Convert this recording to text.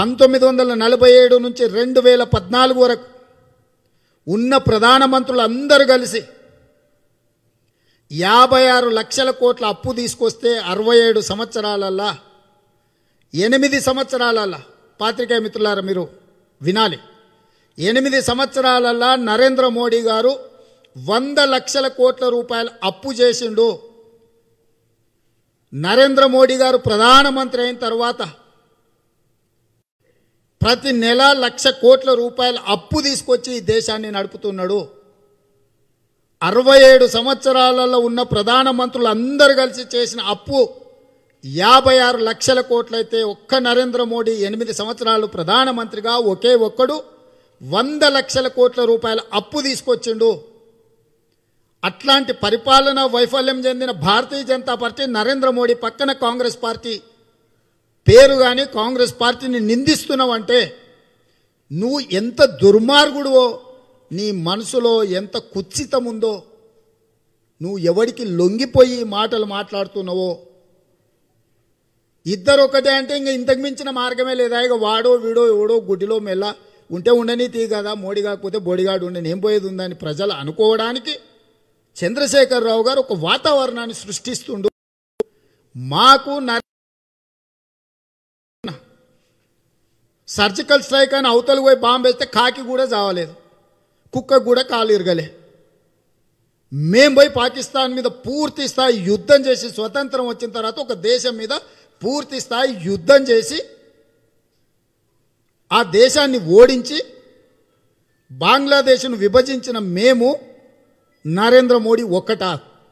పంతొమ్మిది వందల నలభై ఏడు నుంచి రెండు వేల పద్నాలుగు వరకు ఉన్న ప్రధానమంత్రులు అందరూ కలిసి యాభై ఆరు లక్షల కోట్ల అప్పు తీసుకొస్తే అరవై ఏడు సంవత్సరాలల్లా ఎనిమిది సంవత్సరాలల్లా పాత్రికేయ మిత్రులారా మీరు వినాలి ఎనిమిది సంవత్సరాలల్లా నరేంద్ర మోడీ గారు వంద లక్షల కోట్ల రూపాయలు అప్పు చేసిండు నరేంద్ర మోడీ గారు ప్రధానమంత్రి అయిన తర్వాత ప్రతి నెల లక్ష కోట్ల రూపాయల అప్పు తీసుకొచ్చి ఈ దేశాన్ని నడుపుతున్నాడు అరవై ఏడు సంవత్సరాలలో ఉన్న ప్రధానమంత్రులు అందరు కలిసి చేసిన అప్పు యాభై ఆరు లక్షల కోట్లయితే ఒక్క నరేంద్ర మోడీ ఎనిమిది సంవత్సరాలు ప్రధానమంత్రిగా ఒకే ఒక్కడు వంద లక్షల కోట్ల రూపాయల అప్పు తీసుకొచ్చిండు అట్లాంటి పరిపాలన వైఫల్యం చెందిన భారతీయ జనతా పార్టీ నరేంద్ర మోడీ పక్కన కాంగ్రెస్ పార్టీ పేరు కానీ కాంగ్రెస్ పార్టీని నిందిస్తున్నావంటే నువ్వు ఎంత దుర్మార్గుడువో నీ మనసులో ఎంత కుత్సితం ఉందో నువ్వు ఎవడికి లొంగిపోయి మాటలు మాట్లాడుతున్నావో ఇద్దరు ఒకటే అంటే ఇంక ఇంతకు మించిన మార్గమే లేదా ఇక వాడో వీడో ఎవడో గుడిలో మెల్ల ఉంటే ఉండనీతీ కదా మోడీ కాకపోతే బోడిగాడు ఉండని ఏం పోయేది ఉందని ప్రజలు అనుకోవడానికి చంద్రశేఖరరావు గారు ఒక వాతావరణాన్ని సృష్టిస్తుండు మాకు సర్జికల్ స్ట్రైక్ అని అవతలు పోయి బాంబు వేస్తే కాకి కూడా చావలేదు కుక్క కూడా కాలు ఇరగలే మేం పోయి పాకిస్తాన్ మీద పూర్తి స్థాయి యుద్ధం చేసి స్వతంత్రం వచ్చిన తర్వాత ఒక దేశం మీద పూర్తి స్థాయి యుద్ధం చేసి ఆ దేశాన్ని ఓడించి బంగ్లాదేశ్ను విభజించిన మేము నరేంద్ర మోడీ ఒక్కటా